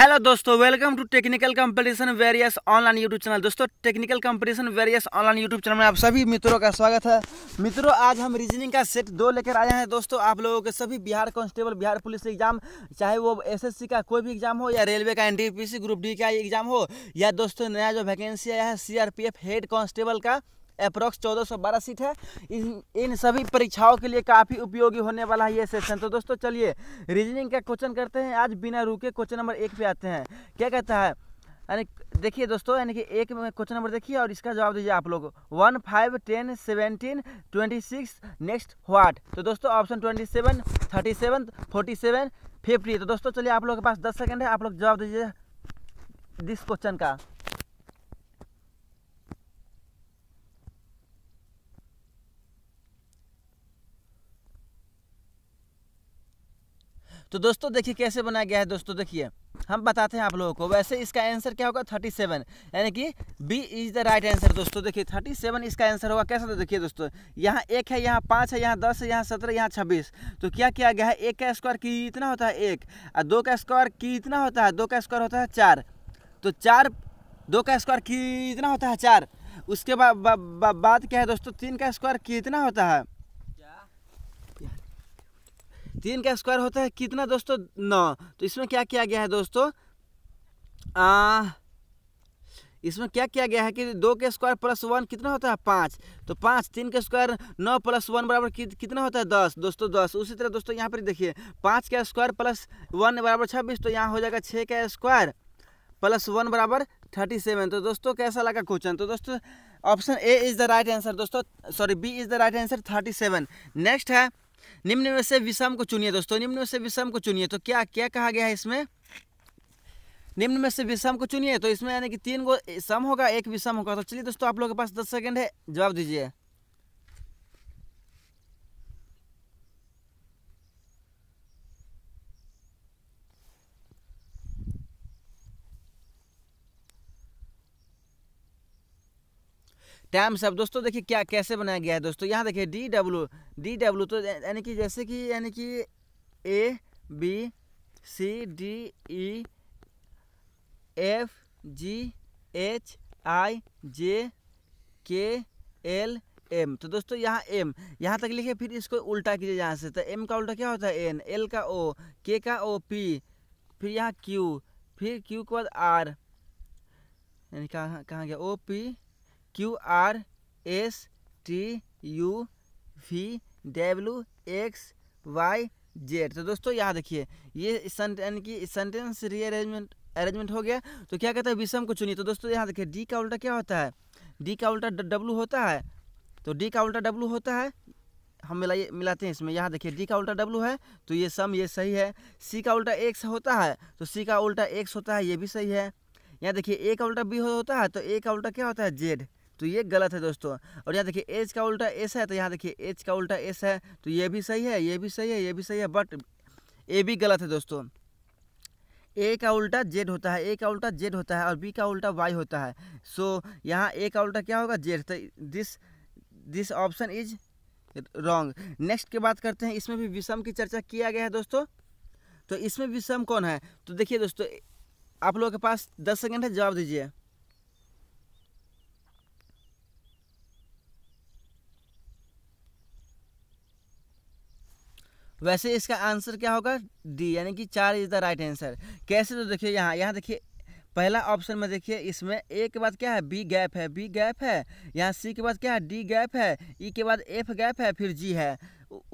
hello दोस्तों welcome to technical competition various online YouTube channel दोस्तों technical competition various online YouTube channel में आप सभी मित्रों का स्वागत है मित्रों आज हम रीजनिंग का सेट दो लेकर आए हैं दोस्तों आप लोगों के सभी Bihar constable Bihar police exam चाहे वो एसएससी का कोई भी एग्जाम हो या रेलवे का एन ग्रुप डी का एग्जाम हो या दोस्तों नया जो वैकेंसी आया है सी हेड कांस्टेबल का अप्रोक्स चौदह सौ बारह सीट है इन सभी परीक्षाओं के लिए काफ़ी उपयोगी होने वाला है ये सेशन तो दोस्तों चलिए रीजनिंग का क्वेश्चन करते हैं आज बिना रुके क्वेश्चन नंबर एक पे आते हैं क्या कहता है यानी देखिए दोस्तों यानी कि एक में क्वेश्चन नंबर देखिए और इसका जवाब दीजिए आप लोग one five ten seventeen twenty six next what तो दोस्तों option twenty seven thirty seven forty seven fifty तो दोस्तों चलिए आप लोग के पास दस सेकेंड है आप लोग जवाब दीजिए दिस क्वेश्चन का तो दोस्तों देखिए कैसे बनाया गया है दोस्तों देखिए हम बताते हैं आप लोगों को वैसे इसका आंसर क्या होगा थर्टी सेवन यानी कि B is the right answer दोस्तों देखिए थर्टी सेवन इसका आंसर होगा कैसा तो देखिए दोस्तों यहाँ एक है यहाँ पाँच है यहाँ दस है यहाँ सत्रह यहाँ छब्बीस तो क्या किया गया है एक का स्क्वायर कितना होता है एक और दो का स्क्वायर कितना होता है दो का स्क्वायर होता है चार तो चार दो का स्क्वायर कितना होता है चार उसके बाद बा, बा, बात क्या है दोस्तों तीन का स्क्वायर कितना होता है तीन का स्क्वायर होता है कितना दोस्तों नौ तो इसमें क्या किया गया है दोस्तों आ, इसमें क्या किया गया है कि दो के स्क्वायर प्लस वन कितना होता है पाँच तो पाँच तीन के स्क्वायर नौ प्लस वन बराबर कि, कितना होता है दस दोस्तों दस उसी तरह दोस्तों यहाँ पर देखिए पाँच का स्क्वायर प्लस वन बराबर छब्बीस तो यहाँ हो जाएगा छः का स्क्वायर प्लस वन बराबर थर्टी सेवन तो दोस्तों कैसा लगा क्वेश्चन तो दोस्तों option A is the right answer दोस्तों sorry B is the right answer thirty seven next है निम्न में से विषम को चुनिए दोस्तों निम्न में से विषम को चुनिए तो क्या क्या कहा गया है इसमें निम्न में से विषम को चुनिए तो इसमें यानी कि तीन गो सम होगा एक विषम होगा तो चलिए दोस्तों आप लोगों के पास दस सेकेंड है जवाब दीजिए टैम्स अब दोस्तों देखिए क्या कैसे बनाया गया है दोस्तों यहाँ देखिए डी डब्ल्यू डी डब्ल्यू तो यानी कि जैसे कि यानी कि A B C D E F G H I J K L M तो दोस्तों यहाँ एम यहाँ तक लिखे फिर इसको उल्टा कीजिए यहाँ से तो एम का उल्टा क्या होता है एन एल का ओ के का ओ पी फिर यहाँ क्यू फिर क्यू के बाद आर यानी कहाँ कहाँ गया O P Q R S T U V W X Y Z तो दोस्तों यहाँ देखिए ये सेंटेंस की सेंटेंस रीअरेंजमेंट अरेंजमेंट हो गया तो क्या कहता है विषम को चुनिए तो दोस्तों यहाँ देखिए डी का उल्टा क्या होता है डी का उल्टा डब्लू होता है तो डी का उल्टा डब्लू होता है हम मिलाइए मिलाते हैं इसमें यहाँ देखिए डी का उल्टा डब्लू है तो ये सम ये सही है सी का उल्टा एक्स होता है तो सी का उल्टा एक्स होता है ये भी सही है यहाँ देखिए ए का उल्टा बी होता है तो ए का उल्टा क्या होता है जेड तो ये गलत है दोस्तों और यहाँ देखिए एच का उल्टा एस है तो यहाँ देखिए एच का उल्टा एस है तो ये भी सही है ये भी सही है ये भी सही है बट ए भी गलत है दोस्तों ए का उल्टा जेड होता है ए का उल्टा जेड होता है और बी का उल्टा वाई होता है सो यहाँ ए का उल्टा क्या होगा जेड तो this this option is wrong next की बात करते हैं इसमें भी विषम की चर्चा किया गया है दोस्तों तो इसमें विषम कौन है तो देखिए दोस्तों आप लोगों के पास दस सेकेंड है जवाब दीजिए वैसे इसका आंसर क्या होगा डी यानी कि चार इज़ द राइट आंसर कैसे तो देखिए यहाँ यहाँ देखिए पहला ऑप्शन में देखिए इसमें ए के बाद क्या है बी गैप है बी गैप है यहाँ सी के बाद क्या है डी गैप है ई e के बाद एफ गैप है फिर जी है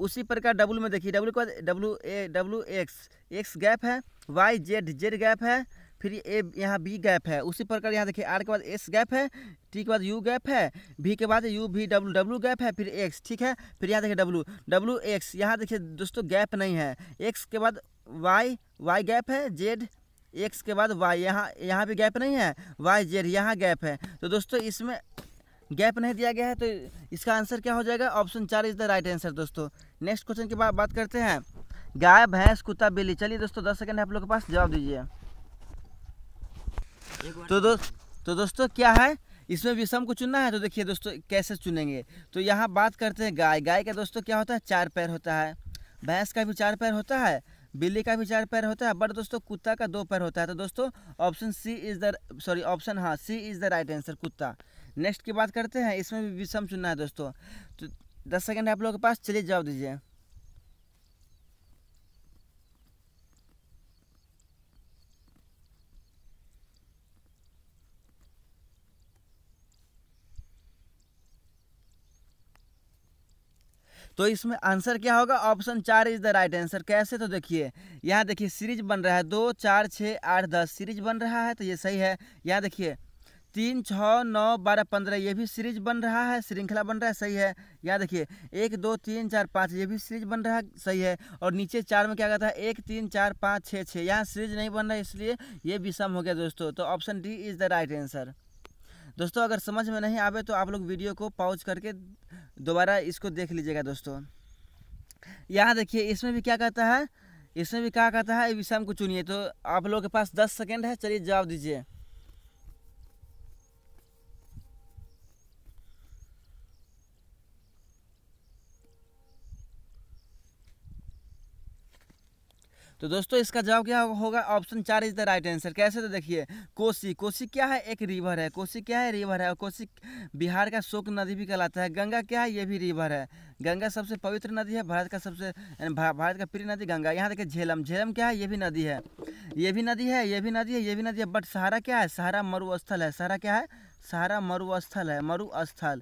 उसी प्रकार डब्लू में देखिए डब्लू के बाद W A W X X gap है वाई जेड जेड गैप है फिर ए यहाँ बी गैप है उसी प्रकार यहाँ देखिए आर के बाद एस गैप है टी के बाद यू गैप है वी के बाद U V W W gap है फिर एक्स ठीक है फिर यहाँ देखिए डब्ल्यू डब्लू एक्स यहाँ देखिए दोस्तों गैप नहीं है एक्स के बाद वाई वाई गैप है जेड एक्स के बाद वाई यहाँ यहाँ भी गैप नहीं है वाई जेड यहाँ गैप है तो दोस्तों इसमें गैप नहीं दिया गया है तो इसका आंसर क्या हो जाएगा ऑप्शन चार इज द राइट आंसर दोस्तों नेक्स्ट क्वेश्चन की बात बात करते हैं गाय भैंस कुत्ता बिल्ली चलिए दोस्तों दस सेकंड आप लोग के पास जवाब दीजिए तो दो तो दोस्तों क्या है इसमें विषम को चुनना है तो देखिए दोस्तों कैसे चुनेंगे तो यहाँ बात करते हैं गाय गाय का दोस्तों क्या होता है चार पैर होता है भैंस का भी चार पैर होता है बिल्ली का भी चार पैर होता है बट दोस्तों कुत्ता का दो पैर होता है तो दोस्तों option C is the sorry option हाँ C is the right answer कुत्ता नेक्स्ट की बात करते हैं इसमें भी विषम चुनना है दोस्तों तो दस सेकेंड आप लोगों के पास चलिए जवाब दीजिए तो इसमें आंसर क्या होगा ऑप्शन चार इज द राइट आंसर कैसे तो देखिए यहाँ देखिए सीरीज बन रहा है दो चार छः आठ दस सीरीज बन रहा है तो ये सही है यहाँ देखिए तीन छः नौ बारह पंद्रह ये भी सीरीज बन रहा है श्रृंखला बन रहा है सही है यहाँ देखिए एक दो तीन चार पाँच ये भी सीरीज बन रहा है सही है और नीचे चार में क्या कहता है एक तीन चार पाँच छः छः यहाँ सीरीज नहीं बन रहा है इसलिए ये विषम हो गया दोस्तों तो option D is the right answer दोस्तों अगर समझ में नहीं आवे तो आप लोग वीडियो को पॉज करके दोबारा इसको देख लीजिएगा दोस्तों यहाँ देखिए इसमें भी क्या कहता है इसमें भी क्या कहता है विषय को चुनिए तो आप लोगों के पास दस सेकेंड है चलिए जवाब दीजिए तो दोस्तों इसका जवाब क्या होगा ऑप्शन चार इज द राइट आंसर कैसे तो देखिए कोसी कोसी क्या है एक रिवर है कोसी क्या है रिवर है और कोसी बिहार का शोक नदी भी कहलाता है गंगा क्या है ये भी रिवर है गंगा सबसे पवित्र नदी है भारत का सबसे भारत का प्रिय नदी गंगा यहाँ देखिए झेलम झेलम क्या है ये भी नदी है ये भी नदी है ये भी नदी है ये भी नदी है बट सहारा क्या है सहारा मरुस्थल है सहारा क्या है सहारा मरुस्थल है मरुस्थल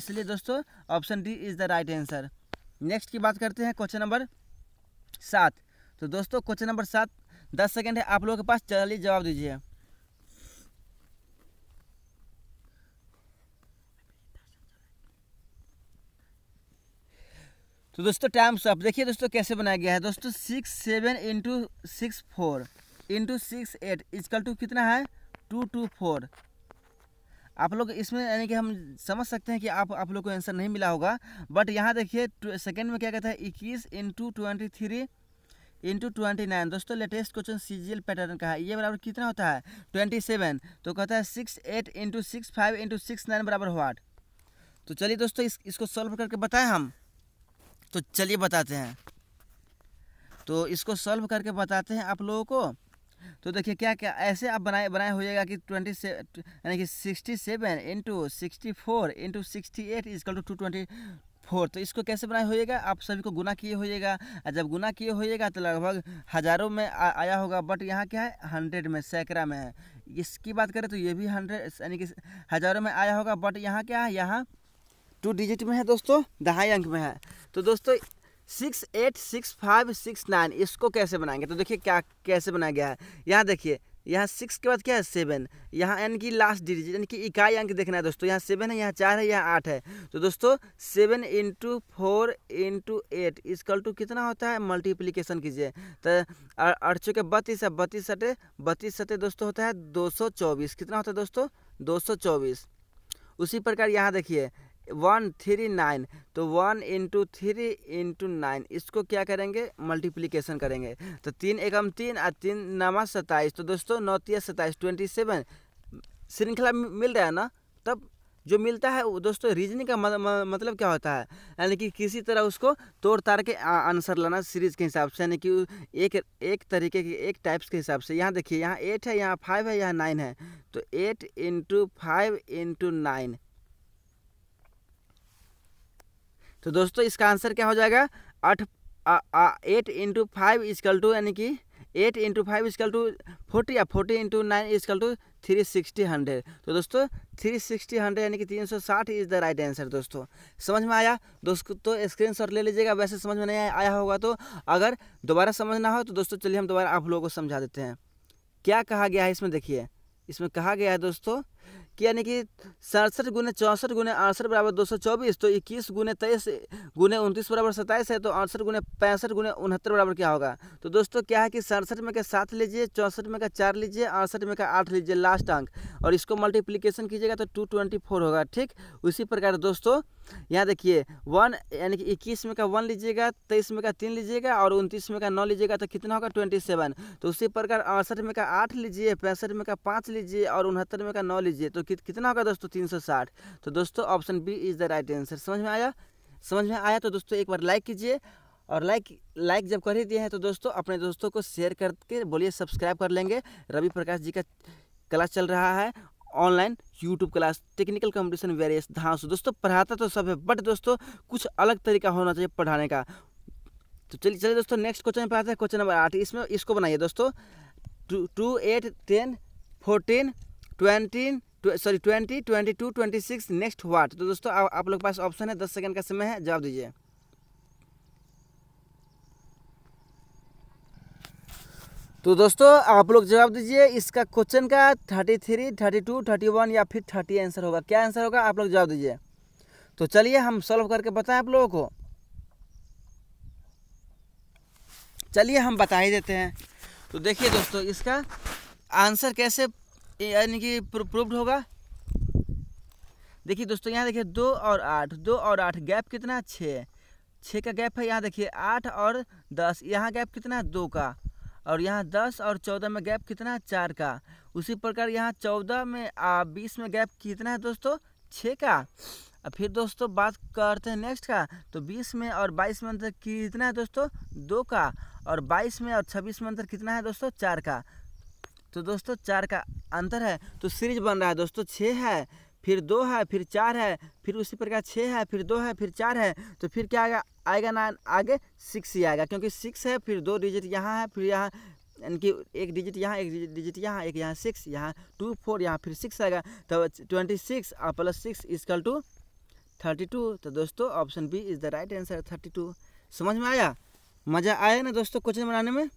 इसलिए दोस्तों option D is the right answer next की बात करते हैं क्वेश्चन नंबर सात तो दोस्तों क्वेश्चन नंबर सात दस सेकेंड है आप लोगों के पास चलिए जवाब दीजिए तो दोस्तों टाइम अप देखिए दोस्तों कैसे बनाया गया है दोस्तों six seven into six four into six eight is equal to कितना है टू टू फोर आप लोग इसमें यानी कि हम समझ सकते हैं कि आप आप लोग को आंसर नहीं मिला होगा बट यहाँ देखिए सेकेंड में क्या कहता है इक्कीस into twenty three into twenty nine दोस्तों लेटेस्ट क्वेश्चन सी पैटर्न का है ये बराबर कितना होता है ट्वेंटी सेवन तो कहता है six eight into six five into six nine बराबर वाट तो चलिए दोस्तों इस, इसको सॉल्व करके बताएं हम तो चलिए बताते हैं तो इसको सॉल्व करके बताते हैं आप लोगों को तो देखिए क्या क्या ऐसे आप बनाए बनाए हो जाएगा कि ट्वेंटी यानी कि sixty seven into sixty four into sixty eight is equal to two twenty four तो इसको कैसे बनाए होइएगा आप सभी को गुना किए होइएगा जब गुना किए होइएगा तो लगभग हज़ारों में आ, आया होगा बट यहाँ क्या है हंड्रेड में सैकड़ा में है इसकी बात करें तो ये भी हंड्रेड यानी कि हज़ारों में आया होगा बट यहाँ क्या है यहाँ टू डिजिट में है दोस्तों दहाई अंक में है तो दोस्तों six eight six five six nine इसको कैसे बनाएंगे तो देखिए क्या कैसे बनाया गया है यहाँ देखिए यहाँ सिक्स के बाद क्या है सेवन यहाँ एन की लास्ट डिजिट यानी कि इकाई अंक देखना है दोस्तों यहाँ सेवन है यहाँ चार है यहाँ आठ है तो दोस्तों seven into four into eight is equal to कितना होता है मल्टीप्लीकेशन कीजिए तो अड़चों के बत्तीस है बत्तीस सटे बत्तीस सटे दोस्तों होता है दो सौ चौबीस कितना होता है दोस्तों दो सौ चौबीस उसी प्रकार यहाँ देखिए वन थ्री नाइन तो one into three into nine इसको क्या करेंगे मल्टीप्लीकेशन करेंगे तो तीन एकम तीन और तीन नवा सत्ताईस तो दोस्तों नौ तीस सत्ताईस ट्वेंटी सेवन श्रृंखला मिल रहा है ना तब जो मिलता है दोस्तों रीजनिंग का मतलब क्या होता है यानी कि किसी तरह उसको तोड़ तार के आंसर लाना सीरीज के हिसाब से यानी कि एक एक तरीके के एक टाइप्स के हिसाब से यहाँ देखिए यहाँ एट है यहाँ फाइव है यहाँ नाइन है तो eight into five into nine तो दोस्तों इसका आंसर क्या हो जाएगा आठ eight into five is equal to यानी कि eight into five is equal to forty या forty into nine is equal to three sixty hundred तो दोस्तों थ्री सिक्सटी हंड्रेड यानी कि तीन सौ साठ इज़ द राइट आंसर दोस्तों समझ में आया दोस्तों तो स्क्रीन शॉट ले लीजिएगा वैसे समझ में नहीं आया होगा तो अगर दोबारा समझना हो तो दोस्तों चलिए हम दोबारा आप लोगों को समझा देते हैं क्या कहा गया है इसमें देखिए इसमें कहा गया है दोस्तों कि यानी कि सड़सठ गुने चौंसठ गुने अड़सठ बराबर दो सौ चौबीस तो इक्कीस गुने तेईस गुने उनतीस बराबर सत्ताईस है तो अड़सठ गुने पैंसठ गुने उनहत्तर बराबर क्या होगा तो दोस्तों क्या है कि सड़सठ में का सात लीजिए चौंसठ में का चार लीजिए अड़सठ में का आठ लीजिए लास्ट अंक और इसको मल्टीप्लीकेशन कीजिएगा तो टू ट्वेंटी फोर होगा ठीक उसी प्रकार दोस्तों यहाँ देखिए वन यानी कि इक्कीस में का वन लीजिएगा तेईस में का तीन लीजिएगा और उनतीस में का नौ लीजिएगा तो कितना होगा ट्वेंटी सेवन तो उसी प्रकार अड़सठ में का आठ लीजिए पैंसठ में का पाँच लीजिए और उनहत्तर में का नौ लीजिए लीजिए तो कि, कितना होगा दोस्तों तीन सौ साठ तो दोस्तों option B is the right answer समझ में आया समझ में आया तो दोस्तों एक बार लाइक कीजिए और लाइक लाइक जब कर ही दिया है तो दोस्तों अपने दोस्तों को शेयर करके बोलिए सब्सक्राइब कर लेंगे रवि प्रकाश जी का क्लास चल रहा है online YouTube class technical competition various धांस दोस्तों पढ़ाता तो सब है बट दोस्तों कुछ अलग तरीका होना चाहिए पढ़ाने का तो चलिए चलिए दोस्तों नेक्स्ट क्वेश्चन पढ़ाते हैं क्वेश्चन नंबर आठ इसमें इसको बनाइए दोस्तों two two eight ten fourteen twenteen sorry twenty twenty two twenty six next what तो दोस्तों आ, आप लोग पास ऑप्शन है दस सेकंड का समय है जवाब दीजिए तो दोस्तों आप लोग जवाब दीजिए इसका क्वेश्चन का thirty three thirty two thirty one या फिर थर्टी आंसर होगा क्या आंसर होगा आप लोग जवाब दीजिए तो चलिए हम सॉल्व करके बताएं आप लोगों को चलिए हम बता ही देते हैं तो देखिए दोस्तों इसका आंसर कैसे यानी कि प्रूफ होगा देखिए दोस्तों यहाँ देखिए दो और आठ दो और आठ गैप कितना है छः छः का गैप है यहाँ देखिए आठ और दस यहाँ गैप कितना है दो का और यहाँ दस और चौदह में गैप कितना है चार का उसी प्रकार यहाँ चौदह में आ, बीस में गैप कितना है दोस्तों छः का और फिर दोस्तों बात करते हैं नेक्स्ट का तो बीस में और बाईस में अंतर कितना है दोस्तों दो का और बाईस में और छब्बीस में अंतर कितना है दोस्तों चार का तो दोस्तों चार का अंतर है तो सीरीज बन रहा है दोस्तों छः है फिर दो है फिर चार है फिर उसी प्रकार छः है फिर दो है फिर चार है तो फिर क्या आएगा आएगा ना आगे सिक्स ही आएगा क्योंकि सिक्स है फिर दो डिजिट यहाँ है फिर यहाँ यानी कि एक डिजिट यहाँ एक डिजिट यहाँ एक यहाँ सिक्स यहाँ टू फोर यहाँ फिर सिक्स आएगा तो ट्वेंटी सिक्स और plus six is equal to thirty two तो दोस्तों option B is the right answer thirty two समझ में आया मज़ा आया ना दोस्तों क्वेश्चन बनाने में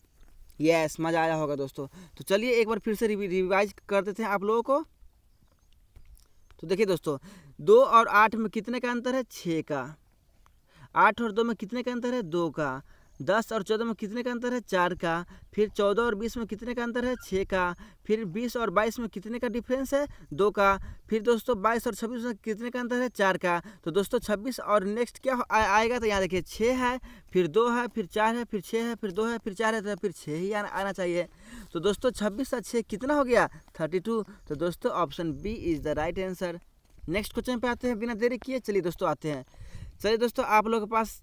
यस मज़ा आया होगा दोस्तों तो चलिए एक बार फिर से रिवाइज कर देते हैं आप लोगों को तो देखिए दोस्तों दो और आठ में कितने का अंतर है छः का आठ और दो में कितने का अंतर है दो का दस और चौदह में कितने का अंतर है चार का फिर चौदह और बीस में कितने का अंतर है छः का फिर बीस और बाईस में कितने का डिफरेंस है दो का फिर दोस्तों बाईस और छब्बीस में कितने का अंतर है चार का तो दोस्तों छब्बीस और नेक्स्ट क्या आ, आएगा तो यहाँ देखिए छः है फिर दो है फिर चार है फिर छः है फिर दो है फिर चार है तो फिर छः ही आना आना चाहिए तो दोस्तों छब्बीस और छः कितना हो गया थर्टी टू तो दोस्तों option B is the right answer next question पे आते हैं बिना देरी किए चलिए दोस्तों आते हैं चलिए दोस्तों आप लोगों के पास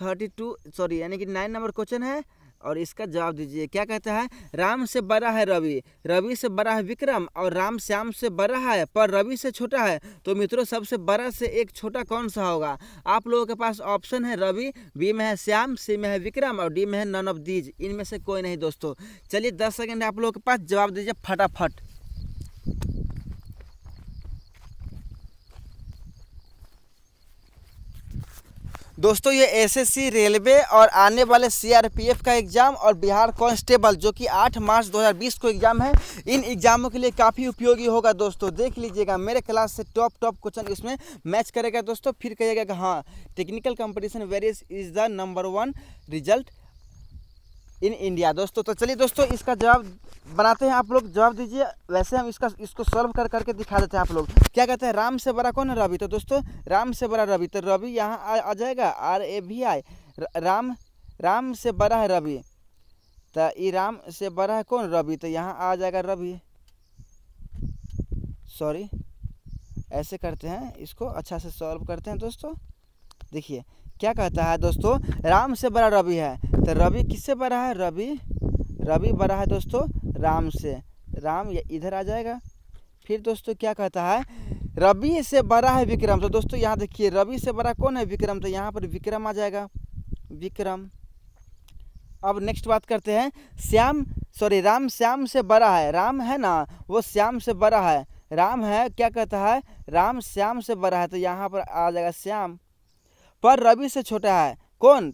थर्टी टू सॉरी यानी कि नाइन नंबर क्वेश्चन है और इसका जवाब दीजिए क्या कहता है राम से बड़ा है रवि रवि से बड़ा है विक्रम और राम श्याम से बड़ा है पर रवि से छोटा है तो मित्रों सबसे बड़ा से एक छोटा कौन सा होगा आप लोगों के पास ऑप्शन है रवि बी में है श्याम सी में है विक्रम और डी में है नन ऑफ दीज इनमें से कोई नहीं दोस्तों चलिए दस सेकेंड आप लोगों के पास जवाब दीजिए फटाफट दोस्तों ये एसएससी रेलवे और आने वाले सीआरपीएफ का एग्ज़ाम और बिहार कांस्टेबल जो कि 8 मार्च 2020 को एग्ज़ाम है इन एग्ज़ामों के लिए काफ़ी उपयोगी होगा दोस्तों देख लीजिएगा मेरे क्लास से टॉप टॉप क्वेश्चन इसमें मैच करेगा दोस्तों फिर कहिएगा कि हाँ technical competition various is the number one result in India दोस्तों तो चलिए दोस्तों इसका जवाब बनाते हैं आप लोग जवाब दीजिए वैसे हम इसका इसको सॉल्व कर करके दिखा देते हैं आप लोग क्या कहते हैं राम से बड़ा कौन है रवि तो दोस्तों राम से बड़ा रवि तो रवि यहाँ आ, आ जाएगा आर ए भी आए राम राम से बड़ा है रवि तो ये राम से बड़ा है कौन रवि तो यहाँ आ जाएगा रवि सॉरी ऐसे करते हैं इसको अच्छा से सॉल्व करते हैं दोस्तों देखिए क्या कहता है दोस्तों राम से बड़ा रवि है तो रवि किससे बड़ा है रवि रवि बड़ा है दोस्तों राम से राम ये इधर आ जाएगा फिर दोस्तों क्या कहता है रवि से बड़ा है विक्रम तो दोस्तों यहाँ देखिए रवि से बड़ा कौन है विक्रम तो यहाँ पर विक्रम आ जाएगा विक्रम अब नेक्स्ट बात करते हैं श्याम सॉरी राम श्याम से बड़ा है राम है ना वो श्याम से बड़ा है राम है क्या कहता है राम श्याम से बड़ा है तो यहाँ पर आ जाएगा श्याम पर रवि से छोटा है कौन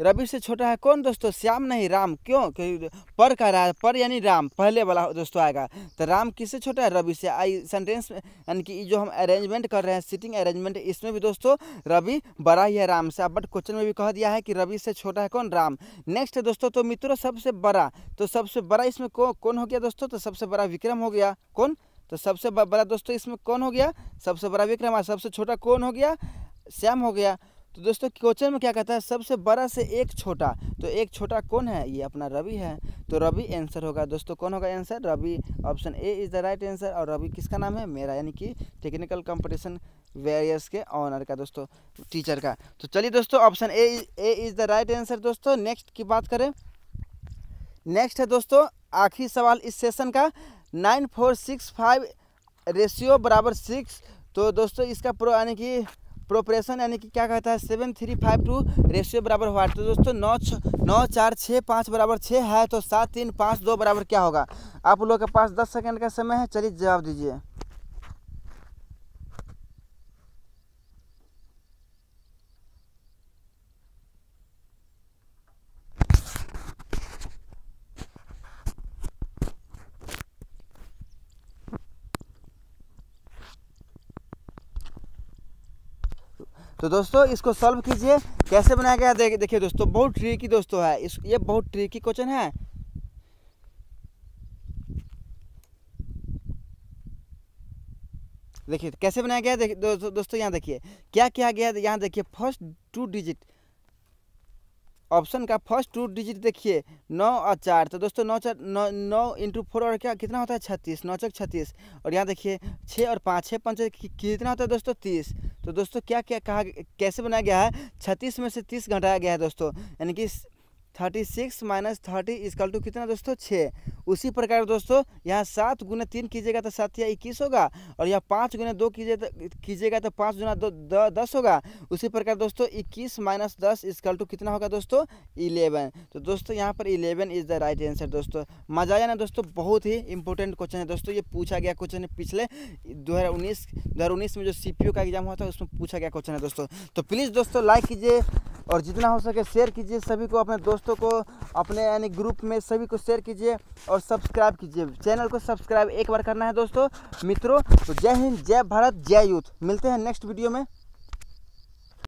रवि से छोटा है कौन दोस्तों श्याम नहीं राम क्यों क्योंकि पर कह रहा है पर यानी राम पहले वाला दोस्तों आएगा तो राम किससे छोटा है रवि से आई सेंटेंस यानी कि जो हम अरेंजमेंट कर रहे हैं सिटिंग अरेंजमेंट इसमें भी दोस्तों रवि बड़ा ही है राम से बट क्वेश्चन में भी कह दिया है कि रवि से छोटा है कौन राम नेक्स्ट दोस्तों तो मित्रों सबसे बड़ा तो सबसे बड़ा इसमें कौन कौन हो गया दोस्तों तो सबसे बड़ा विक्रम हो गया कौन तो सबसे बड़ा दोस्तों इसमें कौन हो गया सबसे बड़ा विक्रम सबसे छोटा कौन हो गया श्याम हो गया तो दोस्तों क्वेश्चन में क्या कहता है सबसे बड़ा से एक छोटा तो एक छोटा कौन है ये अपना रवि है तो रवि आंसर होगा दोस्तों कौन होगा answer Ravi option A is the right answer और रवि किसका नाम है मेरा यानी कि टेक्निकल कंपटीशन वेरियस के ऑनर का दोस्तों टीचर का तो चलिए दोस्तों option A A is the right answer दोस्तों नेक्स्ट की बात करें नेक्स्ट है दोस्तों आखिरी सवाल इस सेशन का nine four six five ratio बराबर सिक्स तो दोस्तों इसका प्रो यानी कि प्रोपरेशन यानी कि क्या कहता है seven three five two ratio बराबर हुआ तो दोस्तों नौ छ नौ चार छः पाँच बराबर छः है तो सात तीन पाँच दो बराबर क्या होगा आप लोगों के पास दस सेकेंड का समय है चलिए जवाब दीजिए तो दोस्तों इसको सॉल्व कीजिए कैसे बनाया गया देखिए देखिए दोस्तों बहुत ट्रिकी दोस्तों है इस ये बहुत ट्रिकी क्वेश्चन है देखिए कैसे बनाया गया देखिए दो, दो, दोस्तों यहाँ देखिए क्या किया गया यहाँ देखिए फर्स्ट टू डिजिट ऑप्शन का फर्स्ट टू डिजिट देखिए नौ और चार तो दोस्तों नौ चार नौ नौ इंटू फोर और क्या कितना होता है छत्तीस नौ चौक छत्तीस और यहाँ देखिए छः और पाँच छः पाँच कितना होता है दोस्तों तीस तो दोस्तों क्या क्या कहा कैसे बनाया गया है छत्तीस में से तीस घटाया गया है दोस्तों यानी कि thirty six minus thirty is equal to कितना दोस्तों छः उसी प्रकार दोस्तों यहाँ सात गुना तीन कीजिएगा तो सात या इक्कीस होगा और यहाँ पाँच गुना दो कीजिए तो, कीजिएगा तो पाँच गुना दो द, दस होगा उसी प्रकार दोस्तों इक्कीस माइनस दस इसकल टू कितना होगा दोस्तों इलेवन तो दोस्तों यहाँ पर eleven is the right answer दोस्तों मजा आया ना दोस्तों बहुत ही इंपॉर्टेंट क्वेश्चन है दोस्तों ये पूछा गया क्वेश्चन है पिछले दो हज़ार उन्नीस दो हज़ार उन्नीस में जो सी का एग्जाम हुआ था उसमें पूछा गया क्वेश्चन है दोस्तों तो प्लीज़ दोस्तों लाइक कीजिए और जितना हो सके शेयर कीजिए सभी को अपने दोस्त दोस्तों को अपने यानी ग्रुप में सभी को शेयर कीजिए और सब्सक्राइब कीजिए चैनल को सब्सक्राइब एक बार करना है दोस्तों मित्रों तो जय हिंद जय भारत जय यूथ मिलते हैं नेक्स्ट वीडियो में